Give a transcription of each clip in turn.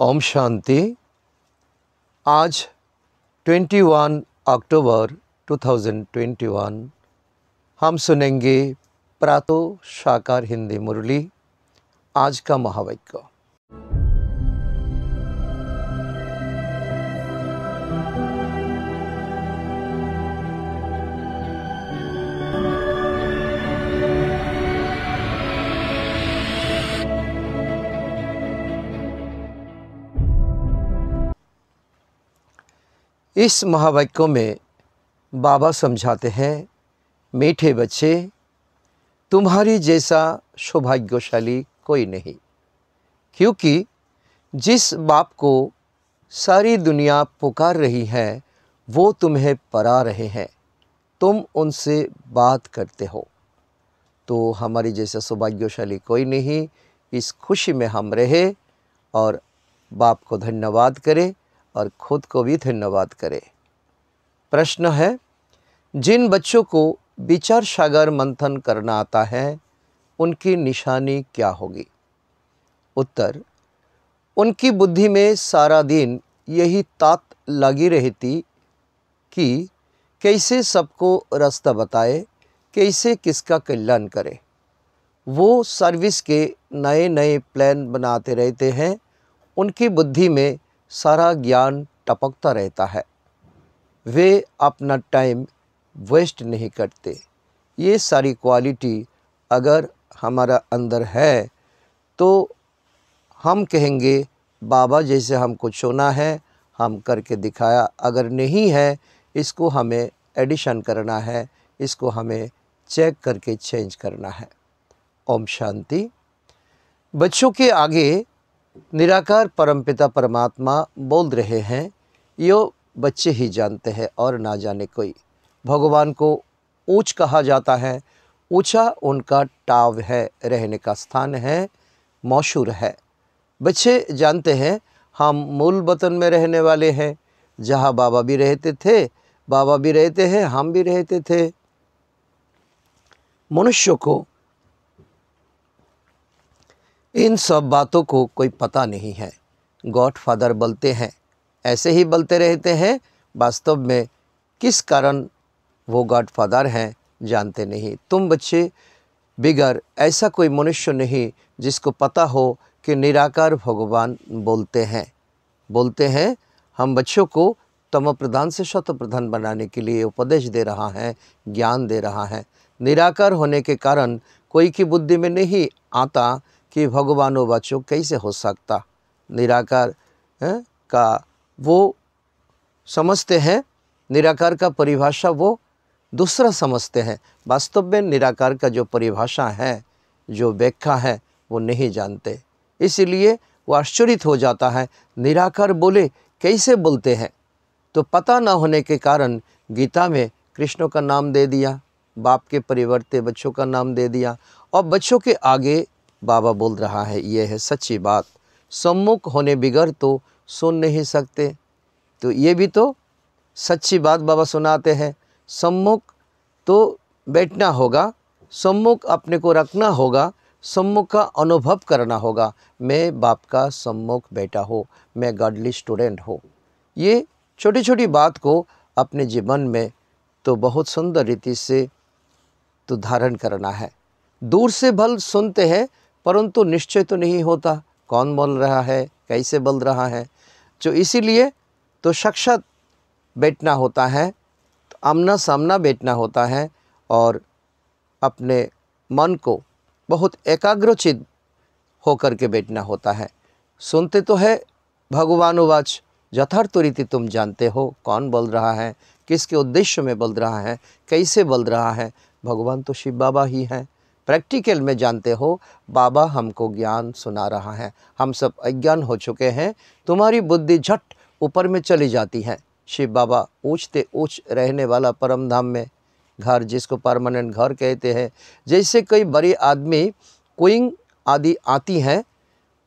ओम शांति आज 21 अक्टूबर 2021 हम सुनेंगे प्रातो शाकार हिंदी मुरली आज का महावाक्य इस महावाक्यों में बाबा समझाते हैं मीठे बच्चे तुम्हारी जैसा सौभाग्यशाली कोई नहीं क्योंकि जिस बाप को सारी दुनिया पुकार रही है वो तुम्हें परा रहे हैं तुम उनसे बात करते हो तो हमारी जैसा सौभाग्यशाली कोई नहीं इस खुशी में हम रहे और बाप को धन्यवाद करें और ख़ुद को भी धन्यवाद करें प्रश्न है जिन बच्चों को विचार सागर मंथन करना आता है उनकी निशानी क्या होगी उत्तर उनकी बुद्धि में सारा दिन यही तात लगी रहती कि कैसे सबको रास्ता बताए कैसे किसका कल्याण करे वो सर्विस के नए नए प्लान बनाते रहते हैं उनकी बुद्धि में सारा ज्ञान टपकता रहता है वे अपना टाइम वेस्ट नहीं करते ये सारी क्वालिटी अगर हमारा अंदर है तो हम कहेंगे बाबा जैसे हमको चुना है हम करके दिखाया अगर नहीं है इसको हमें एडिशन करना है इसको हमें चेक करके चेंज करना है ओम शांति बच्चों के आगे निराकार परमपिता परमात्मा बोल रहे हैं यो बच्चे ही जानते हैं और ना जाने कोई भगवान को ऊंच कहा जाता है ऊंचा उनका टाव है रहने का स्थान है मशहूर है बच्चे जानते हैं हम मूल वतन में रहने वाले हैं जहाँ बाबा भी रहते थे बाबा भी रहते हैं हम भी रहते थे मनुष्य को इन सब बातों को कोई पता नहीं है गॉड फादर बलते हैं ऐसे ही बलते रहते हैं वास्तव में किस कारण वो गॉड फादर हैं जानते नहीं तुम बच्चे बिगर ऐसा कोई मनुष्य नहीं जिसको पता हो कि निराकार भगवान बोलते हैं बोलते हैं हम बच्चों को तम प्रधान से स्वत प्रधान बनाने के लिए उपदेश दे रहा है ज्ञान दे रहा है निराकार होने के कारण कोई की बुद्धि में नहीं आता कि भगवानो बच्चों कैसे हो सकता निराकार है? का वो समझते हैं निराकार का परिभाषा वो दूसरा समझते हैं वास्तव में निराकार का जो परिभाषा है जो व्याख्या है वो नहीं जानते इसलिए वो आश्चर्यित हो जाता है निराकार बोले कैसे बोलते हैं तो पता ना होने के कारण गीता में कृष्ण का नाम दे दिया बाप के परिवर्ते बच्चों का नाम दे दिया और बच्चों के आगे बाबा बोल रहा है ये है सच्ची बात सम्मुख होने बिगर तो सुन नहीं सकते तो ये भी तो सच्ची बात बाबा सुनाते हैं सम्मुख तो बैठना होगा सम्मुख अपने को रखना होगा सम्मुख का अनुभव करना होगा मैं बाप का सम्मुख बेटा हो मैं गॉडली स्टूडेंट हो ये छोटी छोटी बात को अपने जीवन में तो बहुत सुंदर रीति से तो धारण करना है दूर से भल सुनते हैं परंतु निश्चय तो नहीं होता कौन बोल रहा है कैसे बोल रहा है जो इसीलिए तो शक्षत बैठना होता है तो आमना सामना बैठना होता है और अपने मन को बहुत एकाग्रचित होकर के बैठना होता है सुनते तो है भगवानुवाच यथार्थ रीति तुम जानते हो कौन बोल रहा है किसके उद्देश्य में बोल रहा है कैसे बोल रहा है भगवान तो शिव बाबा ही हैं प्रैक्टिकल में जानते हो बाबा हमको ज्ञान सुना रहा है हम सब अज्ञान हो चुके हैं तुम्हारी बुद्धि झट ऊपर में चली जाती है शिव बाबा ऊँचते ऊँच रहने वाला परम धाम में घर जिसको परमानेंट घर कहते हैं जैसे कई बड़े आदमी कोइंग आदि आती हैं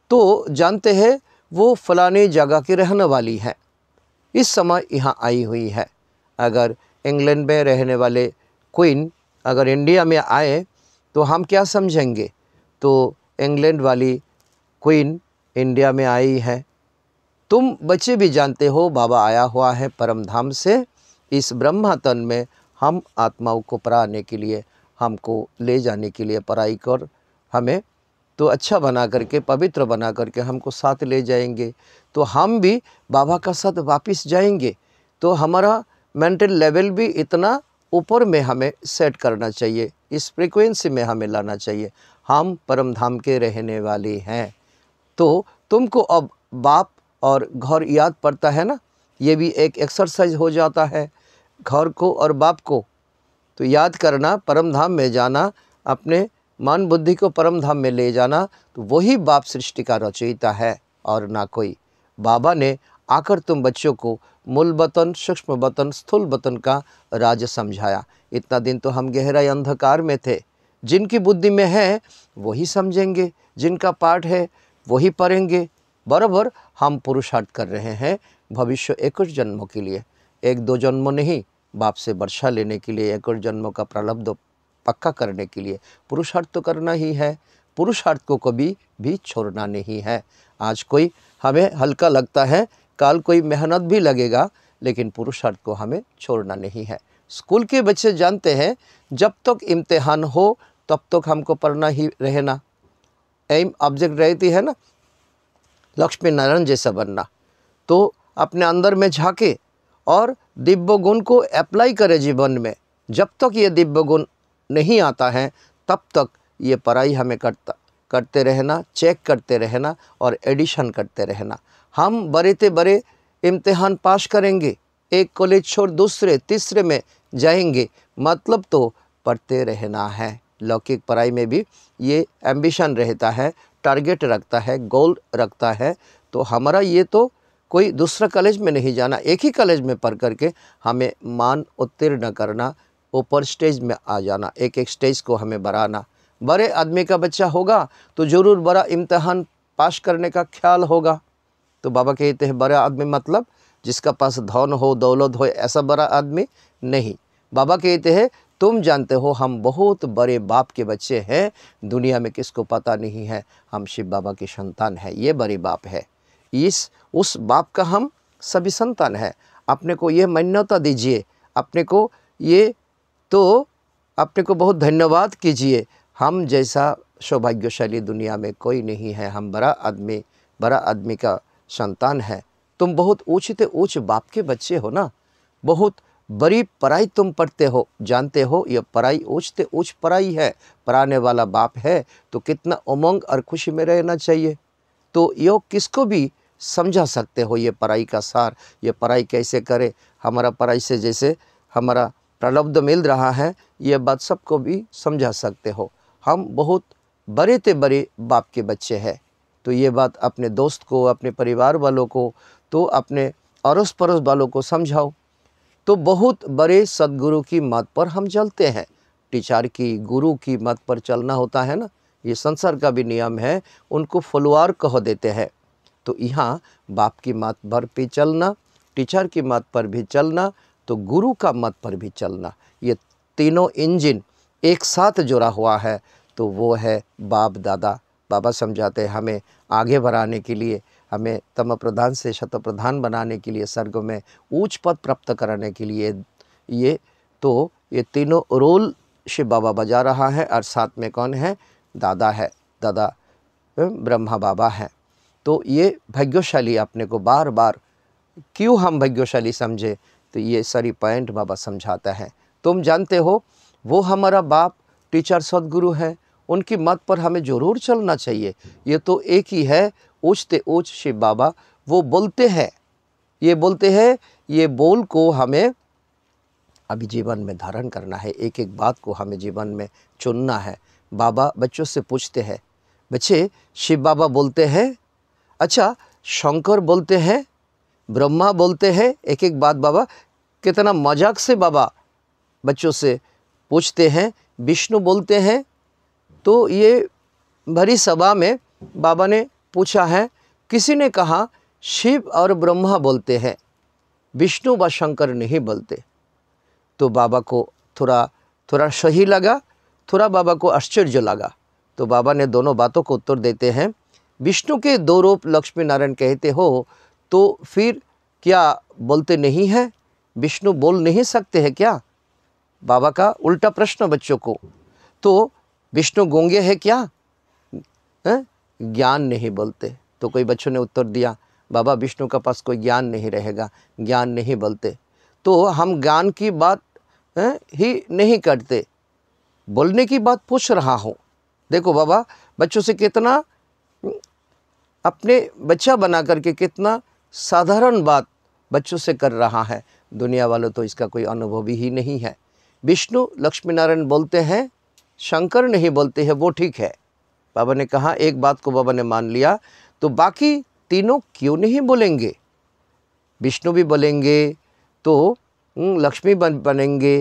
तो जानते हैं वो फलाने जगह की रहने वाली है इस समय यहाँ आई हुई है अगर इंग्लैंड में रहने वाले क्वीन अगर इंडिया में आए तो हम क्या समझेंगे तो इंग्लैंड वाली क्वीन इंडिया में आई है तुम बच्चे भी जानते हो बाबा आया हुआ है परम धाम से इस ब्रह्मा तन में हम आत्माओं को पराने के लिए हमको ले जाने के लिए पराई कर हमें तो अच्छा बना करके पवित्र बना करके हमको साथ ले जाएंगे तो हम भी बाबा का साथ वापस जाएंगे तो हमारा मेंटल लेवल भी इतना ऊपर में हमें सेट करना चाहिए इस फ्रिक्वेंसी में हमें लाना चाहिए हम परम धाम के रहने वाले हैं तो तुमको अब बाप और घर याद पड़ता है ना ये भी एक एक्सरसाइज हो जाता है घर को और बाप को तो याद करना परम धाम में जाना अपने मन बुद्धि को परम धाम में ले जाना तो वही बाप सृष्टि का रचयिता है और ना कोई बाबा ने आकर तुम बच्चों को मूल बतन सूक्ष्म बतन स्थूल बतन का राज समझाया इतना दिन तो हम गहरा अंधकार में थे जिनकी बुद्धि में है वही समझेंगे जिनका पाठ है वही पढ़ेंगे बराबर हम पुरुषार्थ कर रहे हैं भविष्य एक जन्मों के लिए एक दो जन्मों नहीं बाप से वर्षा लेने के लिए एक और जन्मों का प्रलब्ध पक्का करने के लिए पुरुषार्थ तो करना ही है पुरुषार्थ को कभी भी छोड़ना नहीं है आज कोई हमें हल्का लगता है काल कोई मेहनत भी लगेगा लेकिन पुरुषार्थ को हमें छोड़ना नहीं है स्कूल के बच्चे जानते हैं जब तक तो इम्तिहान हो तब तक तो हमको पढ़ना ही रहना एम ऑब्जेक्ट रहती है ना लक्ष्मी नारायण जैसा बनना तो अपने अंदर में झाके और दिव्य गुण को अप्लाई करे जीवन में जब तक तो ये दिव्य गुण नहीं आता है तब तक ये पढ़ाई हमें करता करते रहना चेक करते रहना और एडिशन करते रहना हम बड़े ते बड़े इम्तहान पास करेंगे एक कॉलेज छोड़ दूसरे तीसरे में जाएंगे मतलब तो पढ़ते रहना है लौकिक पढ़ाई में भी ये एम्बिशन रहता है टारगेट रखता है गोल रखता है तो हमारा ये तो कोई दूसरा कॉलेज में नहीं जाना एक ही कॉलेज में पढ़ करके हमें मान उत्तीर्ण करना ऊपर स्टेज में आ जाना एक एक स्टेज को हमें बढ़ाना बड़े आदमी का बच्चा होगा तो ज़रूर बड़ा इम्तहान पास करने का ख्याल होगा तो बाबा कहते हैं बड़ा आदमी मतलब जिसका पास धन हो दौलत हो ऐसा बड़ा आदमी नहीं बाबा कहते हैं तुम जानते हो हम बहुत बड़े बाप के बच्चे हैं दुनिया में किसको पता नहीं है हम शिव बाबा के संतान है ये बड़े बाप है इस उस बाप का हम सभी संतान है अपने को ये मान्यता दीजिए अपने को ये तो अपने को बहुत धन्यवाद कीजिए हम जैसा सौभाग्यशाली दुनिया में कोई नहीं है हम बड़ा आदमी बड़ा आदमी का संतान है तुम बहुत ऊँच से ऊँच बाप के बच्चे हो ना बहुत बड़ी पराई तुम पढ़ते हो जानते हो यह पराई ऊँच से ऊँच पराई है पराने वाला बाप है तो कितना उमंग और खुशी में रहना चाहिए तो यो किसको भी समझा सकते हो ये पराई का सार ये पराई कैसे करे हमारा पराई से जैसे हमारा प्रलब्ध मिल रहा है ये बात सबको भी समझा सकते हो हम बहुत बड़े ते बड़े बाप के बच्चे हैं तो ये बात अपने दोस्त को अपने परिवार वालों को तो अपने अड़ोस पड़ोस वालों को समझाओ तो बहुत बड़े सदगुरु की मत पर हम चलते हैं टीचर की गुरु की मत पर चलना होता है ना ये संसार का भी नियम है उनको फलोआर कह देते हैं तो यहाँ बाप की मत पर भी चलना टीचर की मत पर भी चलना तो गुरु का मत पर भी चलना ये तीनों इंजन एक साथ जुड़ा हुआ है तो वो है बाप दादा बाबा समझाते हैं हमें आगे बढ़ाने के लिए हमें तम प्रधान से शत प्रधान बनाने के लिए स्वर्ग में ऊंच पद प्राप्त कराने के लिए ये तो ये तीनों रोल शिव बाबा बजा रहा है और साथ में कौन है दादा है दादा ब्रह्मा बाबा है तो ये भाग्यशाली अपने को बार बार क्यों हम भाग्यशाली समझे तो ये सारी पॉइंट बाबा समझाता है तुम जानते हो वो हमारा बाप टीचर सदगुरु है उनकी मत पर हमें ज़रूर चलना चाहिए ये तो एक ही है ऊँचते ऊँच शिव बाबा वो बोलते हैं ये बोलते हैं ये बोल को हमें अभी जीवन में धारण करना है एक एक बात को हमें जीवन में चुनना है बाबा बच्चों से पूछते हैं बच्चे शिव बाबा बोलते हैं अच्छा शंकर बोलते हैं ब्रह्मा बोलते हैं एक एक बात बाबा कितना मजाक से बाबा बच्चों से पूछते हैं विष्णु बोलते हैं तो ये भरी सभा में बाबा ने पूछा है किसी ने कहा शिव और ब्रह्मा बोलते हैं विष्णु व शंकर नहीं बोलते तो बाबा को थोड़ा थोड़ा सही लगा थोड़ा बाबा को आश्चर्य लगा तो बाबा ने दोनों बातों को उत्तर देते हैं विष्णु के दो रूप लक्ष्मी नारायण कहते हो तो फिर क्या बोलते नहीं हैं विष्णु बोल नहीं सकते हैं क्या बाबा का उल्टा प्रश्न बच्चों को तो विष्णु गोंगे है क्या है? ज्ञान नहीं बोलते तो कोई बच्चों ने उत्तर दिया बाबा विष्णु के पास कोई ज्ञान नहीं रहेगा ज्ञान नहीं बोलते तो हम ज्ञान की बात है? ही नहीं करते बोलने की बात पूछ रहा हूँ देखो बाबा बच्चों से कितना अपने बच्चा बना करके कितना साधारण बात बच्चों से कर रहा है दुनिया वालों तो इसका कोई अनुभव ही नहीं है विष्णु लक्ष्मी नारायण बोलते हैं शंकर नहीं बोलते हैं वो ठीक है बाबा ने कहा एक बात को बाबा ने मान लिया तो बाकी तीनों क्यों नहीं बोलेंगे विष्णु भी बोलेंगे तो हम्म, लक्ष्मी बन बनेंगे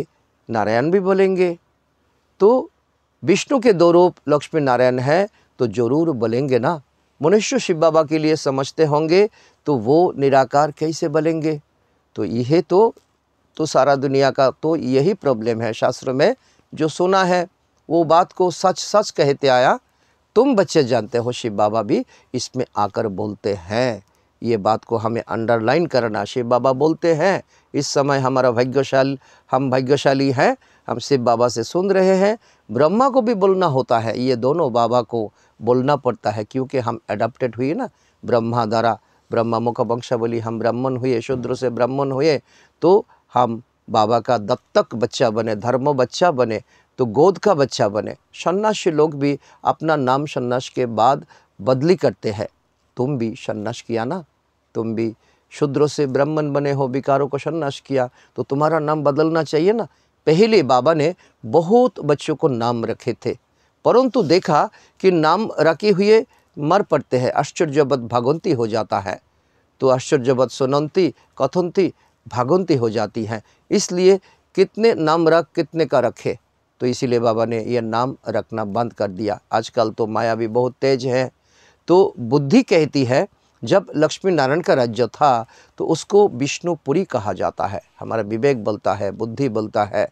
नारायण भी बोलेंगे तो विष्णु के दो रूप लक्ष्मी नारायण है तो जरूर बोलेंगे ना मनुष्य शिव बाबा के लिए समझते होंगे तो वो निराकार कैसे बोलेंगे तो यह तो तो सारा दुनिया का तो यही प्रॉब्लम है शास्त्र में जो सुना है वो बात को सच सच कहते आया तुम बच्चे जानते हो शिव बाबा भी इसमें आकर बोलते हैं ये बात को हमें अंडरलाइन करना शिव बाबा बोलते हैं इस समय हमारा भाग्यशाली हम भाग्यशाली हैं हम शिव बाबा से सुन रहे हैं ब्रह्मा को भी बोलना होता है ये दोनों बाबा को बोलना पड़ता है क्योंकि हम एडप्टेड हुए ना ब्रह्मा द्वारा ब्रह्मा मुख वंशावली हम ब्राह्मण हुए शूद्र से ब्राह्मण हुए तो हम बाबा का दत्तक बच्चा बने धर्म बच्चा बने तो गोद का बच्चा बने सन्यासी लोग भी अपना नाम सन्यास के बाद बदली करते हैं तुम भी सन्यास किया ना तुम भी शूद्रों से ब्राह्मण बने हो विकारों को सन्यास किया तो तुम्हारा नाम बदलना चाहिए ना पहले बाबा ने बहुत बच्चों को नाम रखे थे परंतु देखा कि नाम रखे हुए मर पड़ते हैं आश्चर्यवत भागवंती हो जाता है तो आश्चर्यवत सुनंती कथंती भागवंती हो जाती हैं इसलिए कितने नाम रख कितने का रखे तो इसीलिए बाबा ने यह नाम रखना बंद कर दिया आजकल तो माया भी बहुत तेज है तो बुद्धि कहती है जब लक्ष्मी नारायण का राज्य था तो उसको विष्णुपुरी कहा जाता है हमारा विवेक बोलता है बुद्धि बोलता है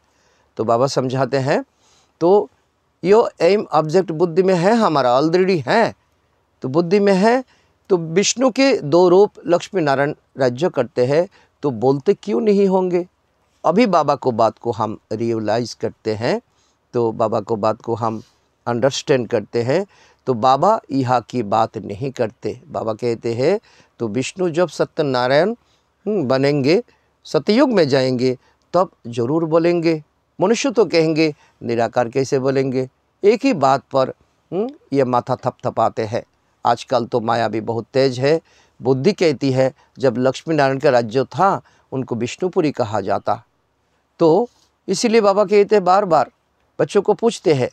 तो बाबा समझाते हैं तो यो एम ऑब्जेक्ट बुद्धि में है हमारा ऑलरेडी है तो बुद्धि में है तो विष्णु के दो रूप लक्ष्मी नारायण राज्य करते हैं तो बोलते क्यों नहीं होंगे अभी बाबा को बात को हम रियलाइज़ करते हैं तो बाबा को बात को हम अंडरस्टैंड करते हैं तो बाबा यहाँ की बात नहीं करते बाबा कहते हैं तो विष्णु जब सत्यनारायण हम्म, बनेंगे सतयुग में जाएंगे तब जरूर बोलेंगे मनुष्य तो कहेंगे निराकार कैसे बोलेंगे एक ही बात पर हम्म, ये माथा थपथपाते हैं आजकल तो माया भी बहुत तेज है बुद्धि कहती है जब लक्ष्मी नारायण का राज्य था उनको विष्णुपुरी कहा जाता तो इसीलिए बाबा कहते हैं बार बार बच्चों को पूछते हैं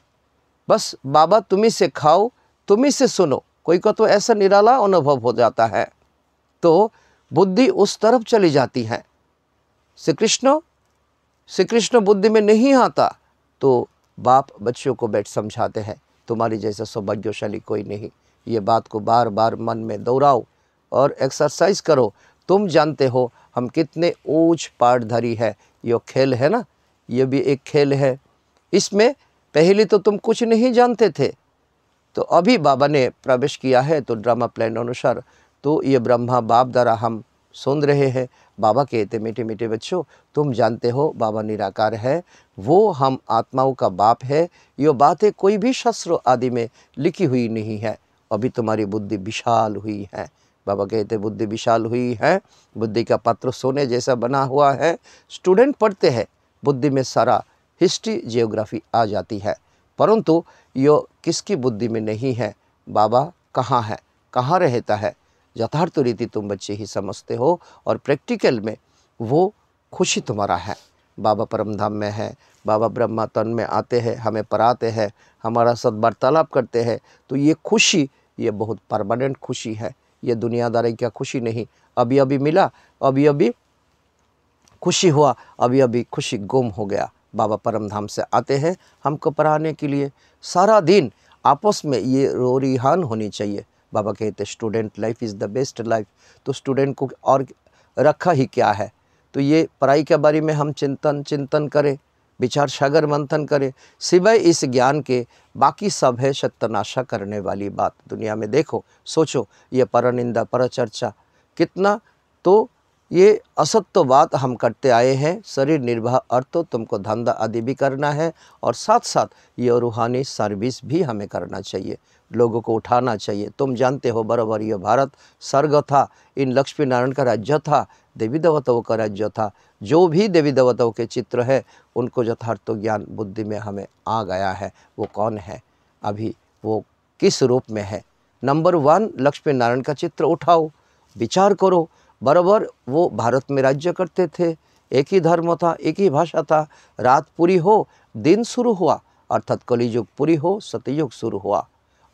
बस बाबा तुम्ही से खाओ तुम्ही से सुनो कोई को तो ऐसा निराला अनुभव हो जाता है तो बुद्धि उस तरफ चली जाती है श्री कृष्ण श्री कृष्ण बुद्धि में नहीं आता तो बाप बच्चों को बैठ समझाते हैं तुम्हारी जैसा सौभाग्यशाली कोई नहीं ये बात को बार बार मन में दोहराओ और एक्सरसाइज करो तुम जानते हो हम कितने ऊंच पाठधारी है ये खेल है ना ये भी एक खेल है इसमें पहले तो तुम कुछ नहीं जानते थे तो अभी बाबा ने प्रवेश किया है तो ड्रामा प्लान अनुसार तो ये ब्रह्मा बाप द्वारा हम सुन रहे हैं बाबा कहते मीठे मीठे बच्चों तुम जानते हो बाबा निराकार है वो हम आत्माओं का बाप है ये बातें कोई भी शस्त्र आदि में लिखी हुई नहीं है अभी तुम्हारी बुद्धि विशाल हुई है बाबा कहते बुद्धि विशाल हुई है बुद्धि का पात्र सोने जैसा बना हुआ है स्टूडेंट पढ़ते हैं बुद्धि में सारा हिस्ट्री जियोग्राफी आ जाती है परंतु यो किसकी बुद्धि में नहीं है बाबा कहाँ है कहाँ रहता है यथार्थ रीति तुम बच्चे ही समझते हो और प्रैक्टिकल में वो खुशी तुम्हारा है बाबा परमधाम में है बाबा ब्रह्मा तन में आते हैं हमें पराते हैं हमारा सदवार्तालाप करते हैं तो ये खुशी ये बहुत परमानेंट खुशी है ये दुनियादारी क्या खुशी नहीं अभी अभी मिला अभी अभी खुशी हुआ अभी अभी खुशी गुम हो गया बाबा परम धाम से आते हैं हमको पढ़ाने के लिए सारा दिन आपस में ये रो रिहान होनी चाहिए बाबा कहते student life is the best life तो स्टूडेंट को और रखा ही क्या है तो ये पढ़ाई के बारे में हम चिंतन चिंतन करें विचार सागर मंथन करें सिवाय इस ज्ञान के बाकी सब है सत्यनाशा करने वाली बात दुनिया में देखो सोचो ये परनिंदा परचर्चा कितना तो ये असत्यवाद तो हम करते आए हैं शरीर निर्वाह अर्थ तुमको धंधा आदि भी करना है और साथ साथ ये रूहानी सर्विस भी हमें करना चाहिए लोगों को उठाना चाहिए तुम जानते हो बराबर ये भारत स्वर्ग था इन लक्ष्मी नारायण का राज्य था देवी देवताओं का राज्य था जो भी देवी देवताओं के चित्र है उनको यथार्थ ज्ञान बुद्धि में हमें आ गया है वो कौन है अभी वो किस रूप में है नंबर वन लक्ष्मी नारायण का चित्र उठाओ विचार करो बराबर वो भारत में राज्य करते थे एक ही धर्म था एक ही भाषा था रात पूरी हो दिन शुरू हुआ अर्थात कलियुग पूरी हो सतयुग शुरू हुआ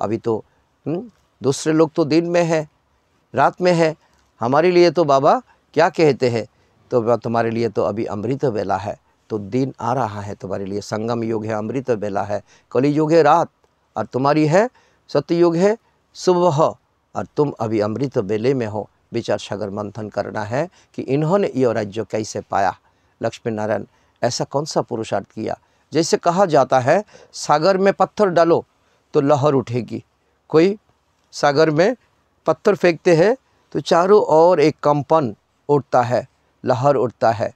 अभी तो हुँ? हम्म, दूसरे लोग तो दिन में है रात में है हमारे लिए तो बाबा क्या कहते हैं तो तुम्हारे लिए तो अभी अमृत वेला है तो दिन आ रहा है तुम्हारे लिए संगम युग है अमृत वेला है कली युग है रात और तुम्हारी है सत्ययुग है सुबह और तुम अभी अमृत वेले में हो विचार सागर मंथन करना है कि इन्होंने यो राज्य कैसे पाया लक्ष्मी नारायण ऐसा कौन सा पुरुषार्थ किया जैसे कहा जाता है सागर में पत्थर डालो तो लहर उठेगी कोई सागर में पत्थर फेंकते हैं तो चारों ओर एक कंपन उठता है लहर उठता है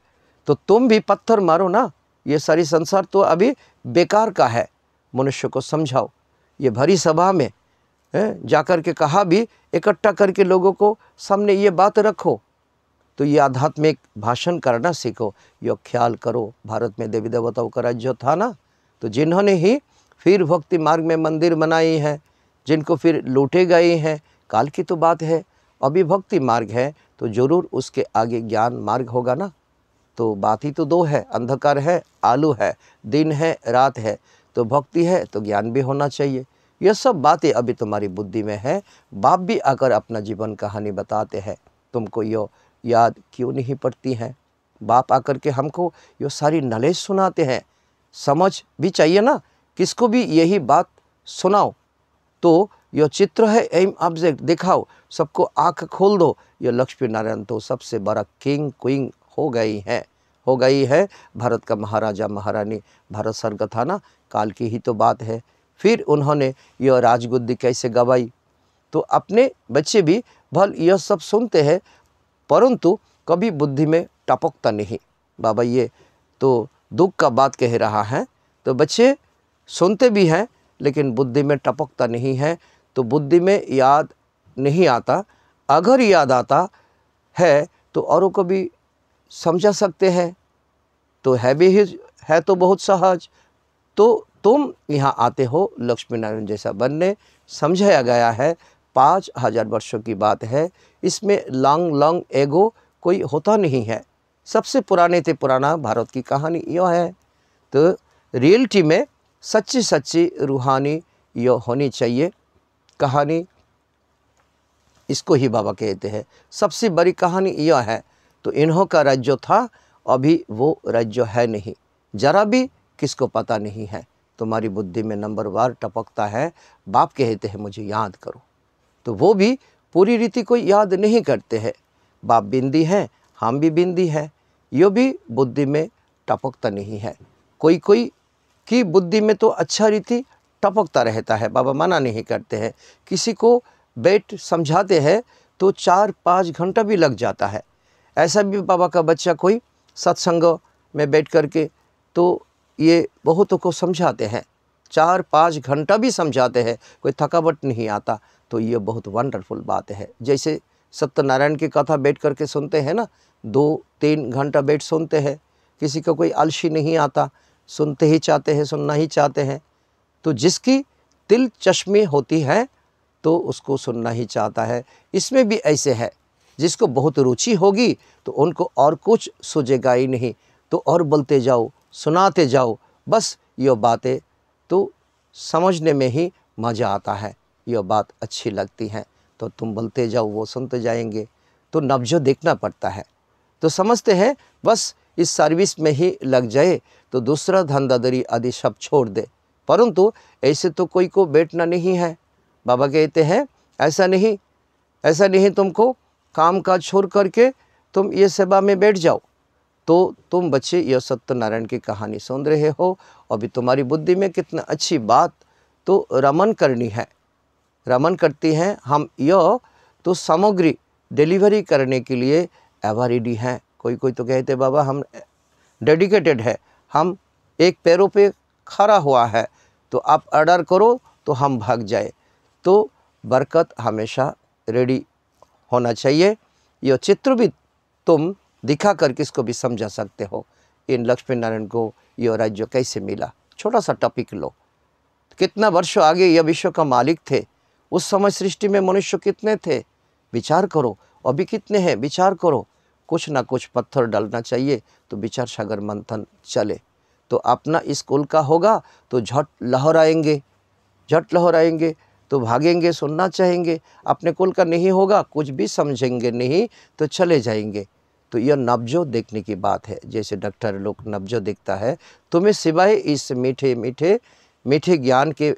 तो तुम भी पत्थर मारो ना ये सारी संसार तो अभी बेकार का है मनुष्य को समझाओ ये भरी सभा में जाकर के कहा भी इकट्ठा करके लोगों को सामने ये बात रखो तो ये आध्यात्मिक भाषण करना सीखो यो ख्याल करो भारत में देवी देवताओं का राज्य था ना तो जिन्होंने ही फिर भक्ति मार्ग में मंदिर बनाए हैं जिनको फिर लूटे गए हैं काल की तो बात है अभी भक्ति मार्ग है तो ज़रूर उसके आगे ज्ञान मार्ग होगा ना तो बात ही तो दो है अंधकार है आलू है दिन है रात है तो भक्ति है तो ज्ञान भी होना चाहिए ये सब बातें अभी तुम्हारी बुद्धि में है बाप भी आकर अपना जीवन कहानी बताते हैं तुमको यो याद क्यों नहीं पड़ती हैं बाप आकर के हमको यो सारी नॉलेज सुनाते हैं समझ भी चाहिए ना किसको भी यही बात सुनाओ तो यो चित्र है एम ऑब्जेक्ट दिखाओ सबको आंख खोल दो ये लक्ष्मी नारायण तो सबसे बड़ा किंग क्वीन हो गई है हो गई है भारत का महाराजा महारानी भारत सर्ग था ना काल की ही तो बात है फिर उन्होंने यह राजगुद्दी कैसे गवाई तो अपने बच्चे भी भल यह सब सुनते हैं परंतु कभी बुद्धि में टपकता नहीं बाबा ये तो दुख का बात कह रहा है तो बच्चे सुनते भी हैं लेकिन बुद्धि में टपकता नहीं है तो बुद्धि में याद नहीं आता अगर याद आता है तो औरों को भी समझा सकते हैं तो है भी है तो बहुत सहज तो तुम यहाँ आते हो लक्ष्मी नारायण जैसा बनने समझाया गया है पाँच हजार वर्षों की बात है इसमें लॉन्ग लॉन्ग एगो कोई होता नहीं है सबसे पुराने थे पुराना भारत की कहानी यह है तो रियलिटी में सच्ची सच्ची रूहानी यह होनी चाहिए कहानी इसको ही बाबा कहते हैं सबसे बड़ी कहानी यह है तो इन्हों का राज्य था अभी वो राज्य है नहीं जरा भी किसको पता नहीं है तुम्हारी बुद्धि में नंबर वार टपकता है बाप कहते हैं मुझे याद करो तो वो भी पूरी रीति को याद नहीं करते हैं बाप बिंदी हैं हम भी बिंदी हैं यो भी बुद्धि में टपकता नहीं है कोई कोई की बुद्धि में तो अच्छा रीति टपकता रहता है बाबा मना नहीं करते हैं किसी को बैठ समझाते हैं तो चार पाँच घंटा भी लग जाता है ऐसा भी बाबा का बच्चा कोई सत्संग में बैठ करके तो ये बहुतों को समझाते हैं चार पाँच घंटा भी समझाते हैं कोई थकावट नहीं आता तो ये बहुत वंडरफुल बात है जैसे सत्यनारायण की कथा बैठ करके सुनते हैं ना दो तीन घंटा बैठ सुनते हैं किसी का को कोई आलसी नहीं आता सुनते ही चाहते हैं सुनना ही चाहते हैं तो जिसकी तिल चश्मे होती है तो उसको सुनना ही चाहता है इसमें भी ऐसे है जिसको बहुत रुचि होगी तो उनको और कुछ सूझेगा ही नहीं तो और बोलते जाओ सुनाते जाओ बस ये बातें तो समझने में ही मज़ा आता है यह बात अच्छी लगती हैं तो तुम बोलते जाओ वो सुनते जाएंगे तो नब्जो देखना पड़ता है तो समझते हैं बस इस सर्विस में ही लग जाए तो दूसरा धंधादरी आदि सब छोड़ दे परंतु ऐसे तो कोई को बैठना नहीं है बाबा कहते हैं ऐसा नहीं ऐसा नहीं तुमको काम काज छोड़ करके तुम ये सेवा में बैठ जाओ तो तुम बच्चे यह सत्यनारायण की कहानी सुन रहे हो अभी तुम्हारी बुद्धि में कितना अच्छी बात तो रमन करनी है रमन करती हैं हम यह तो सामग्री डिलीवरी करने के लिए एवारीडी हैं कोई कोई तो कहते बाबा हम डेडिकेटेड है हम एक पैरों पे खड़ा हुआ है तो आप ऑर्डर करो तो हम भाग जाए तो बरकत हमेशा रेडी होना चाहिए यह चित्र भी तुम दिखा करके इसको भी समझा सकते हो इन लक्ष्मी नारायण को यह राज्य कैसे मिला छोटा सा टॉपिक लो कितना वर्ष आगे यह विश्व का मालिक थे उस समय सृष्टि में मनुष्य कितने थे विचार करो अभी कितने हैं विचार करो कुछ ना कुछ पत्थर डालना चाहिए तो विचार सागर मंथन चले तो अपना इस कुल का होगा तो झट लहराएंगे झट लहराएंगे तो भागेंगे सुनना चाहेंगे अपने कुल का नहीं होगा कुछ भी समझेंगे नहीं तो चले जाएंगे तो यह नब्जो देखने की बात है जैसे डॉक्टर लोग नब्जो देखता है तुम्हें सिवाय इस मीठे मीठे मीठे ज्ञान के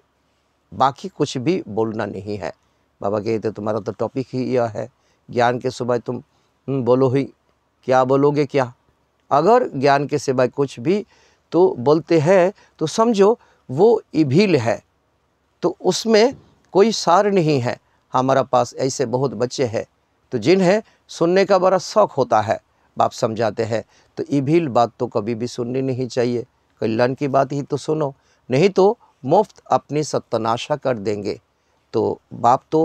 बाकी कुछ भी बोलना नहीं है बाबा कहते तो तुम्हारा तो टॉपिक ही यह है ज्ञान के सिवाय तुम हम्म, बोलो ही क्या बोलोगे क्या अगर ज्ञान के सिवाय कुछ भी तो बोलते हैं तो समझो वो इभिल है तो उसमें कोई सार नहीं है हमारा पास ऐसे बहुत बच्चे हैं तो जिन्हें सुनने का बड़ा शौक़ होता है बाप समझाते हैं तो इभिल बात तो कभी भी सुननी नहीं चाहिए कल्याण की बात ही तो सुनो नहीं तो मुफ्त अपनी सत्यनाशा कर देंगे तो बाप तो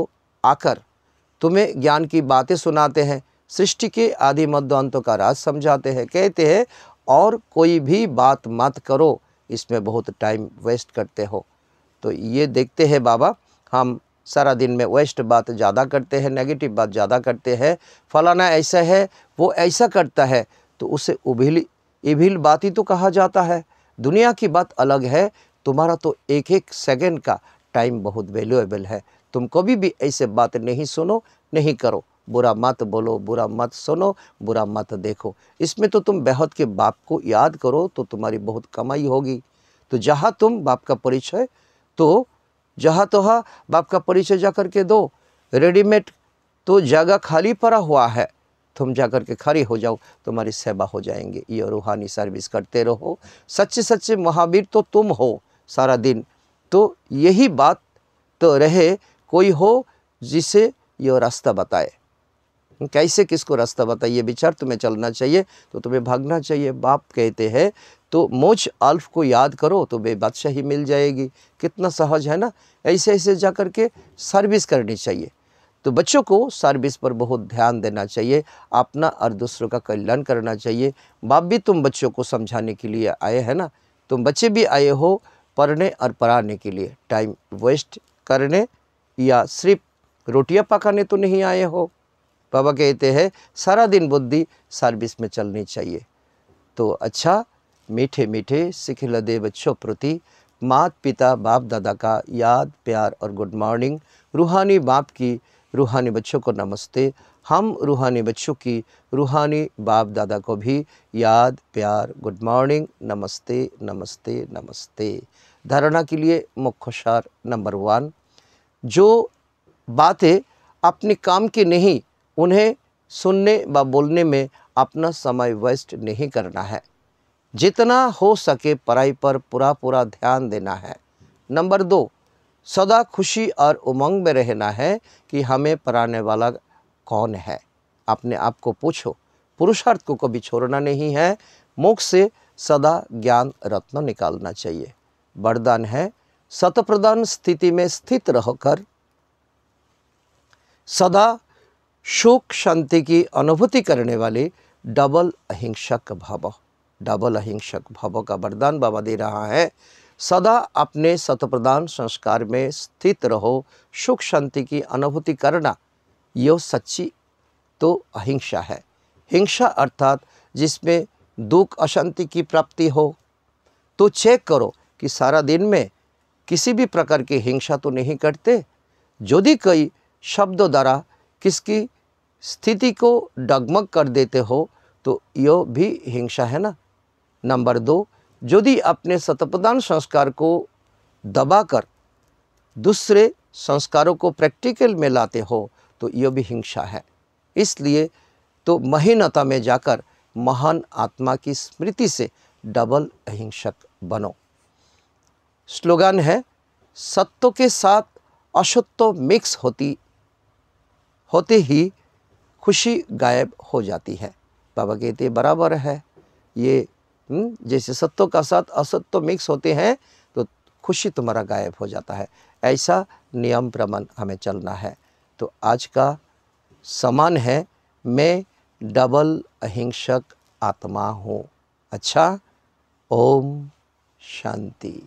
आकर तुम्हें ज्ञान की बातें सुनाते हैं सृष्टि के आदि मध्यंतों का राज समझाते हैं कहते हैं और कोई भी बात मत करो इसमें बहुत टाइम वेस्ट करते हो तो ये देखते हैं बाबा हम सारा दिन में वेस्ट बात ज़्यादा करते हैं नेगेटिव बात ज़्यादा करते हैं फलाना ऐसा है वो ऐसा करता है तो उसे उभिल इभिल बात ही तो कहा जाता है दुनिया की बात अलग है तुम्हारा तो एक एक सेकेंड का टाइम बहुत वैल्यूएबल है तुम कभी भी ऐसे बात नहीं सुनो नहीं करो बुरा मत बोलो बुरा मत सुनो बुरा मत देखो इसमें तो तुम बेहद के बाप को याद करो तो तुम्हारी बहुत कमाई होगी तो जहाँ तुम बाप का परिचय तो जहाँ हाँ बाप का परिचय जा कर के दो रेडीमेड तो जगह खाली पड़ा हुआ है तुम जा कर के खड़ी हो जाओ तुम्हारी सेवा हो जाएंगे ये रूहानी सर्विस करते रहो सच्चे सच्चे महावीर तो तुम हो सारा दिन तो यही बात तो रहे कोई हो जिसे यो रास्ता बताए कैसे किसको रास्ता बताइए विचार तुम्हें चलना चाहिए तो तुम्हें भागना चाहिए बाप कहते हैं तो मोज अल्फ को याद करो तो बे बादशाही मिल जाएगी कितना सहज है ना ऐसे ऐसे जा कर के सर्विस करनी चाहिए तो बच्चों को सर्विस पर बहुत ध्यान देना चाहिए अपना और दूसरों का कल्याण करना चाहिए बाप भी तुम बच्चों को समझाने के लिए आए हैं ना तुम बच्चे भी आए हो पढ़ने और पढ़ाने के लिए टाइम वेस्ट करने या सिर्फ रोटियां पकाने तो नहीं आए हो बाबा कहते हैं सारा दिन बुद्धि सर्विस में चलनी चाहिए तो अच्छा मीठे मीठे सिख लदे बच्चों प्रति मात पिता बाप दादा का याद प्यार और गुड मॉर्निंग रूहानी बाप की रूहानी बच्चों को नमस्ते हम रूहानी बच्चों की रूहानी बाप दादा को भी याद प्यार गुड मॉर्निंग नमस्ते नमस्ते नमस्ते धारणा के लिए मुख्यशार नंबर वन जो बातें अपने काम की नहीं उन्हें सुनने व बोलने में अपना समय वेस्ट नहीं करना है जितना हो सके पढ़ाई पर पूरा पूरा ध्यान देना है नंबर दो सदा खुशी और उमंग में रहना है कि हमें पढ़ाने वाला कौन है अपने आप को पूछो पुरुषार्थ को कभी छोड़ना नहीं है मुख से सदा ज्ञान रत्न निकालना चाहिए वरदान है सतप्रदान स्थिति में स्थित रहकर सदा सुख शांति की अनुभूति करने वाले डबल अहिंसक भाव डबल अहिंसक भावों का वरदान बाबा दे रहा है सदा अपने सतप्रदान संस्कार में स्थित रहो सुख शांति की अनुभूति करना यह सच्ची तो अहिंसा है हिंसा अर्थात जिसमें दुख अशांति की प्राप्ति हो तो चेक करो कि सारा दिन में किसी भी प्रकार की हिंसा तो नहीं करते यदि कई शब्दों द्वारा किसकी स्थिति को डगमग कर देते हो तो यह भी हिंसा है ना नंबर दो यदि अपने सतप्रदान संस्कार को दबाकर दूसरे संस्कारों को प्रैक्टिकल में लाते हो तो यह भी हिंसा है इसलिए तो महीनता में जाकर महान आत्मा की स्मृति से डबल अहिंसक बनो स्लोगन है सत्य के साथ असत्य मिक्स होती होते ही खुशी गायब हो जाती है बाबा कहते बराबर है ये हम्म, जैसे सत्यों का साथ असत्य मिक्स होते हैं तो खुशी तुम्हारा गायब हो जाता है ऐसा नियम प्रमाण हमें चलना है तो आज का समान है मैं डबल अहिंसक आत्मा हूँ अच्छा ओम शांति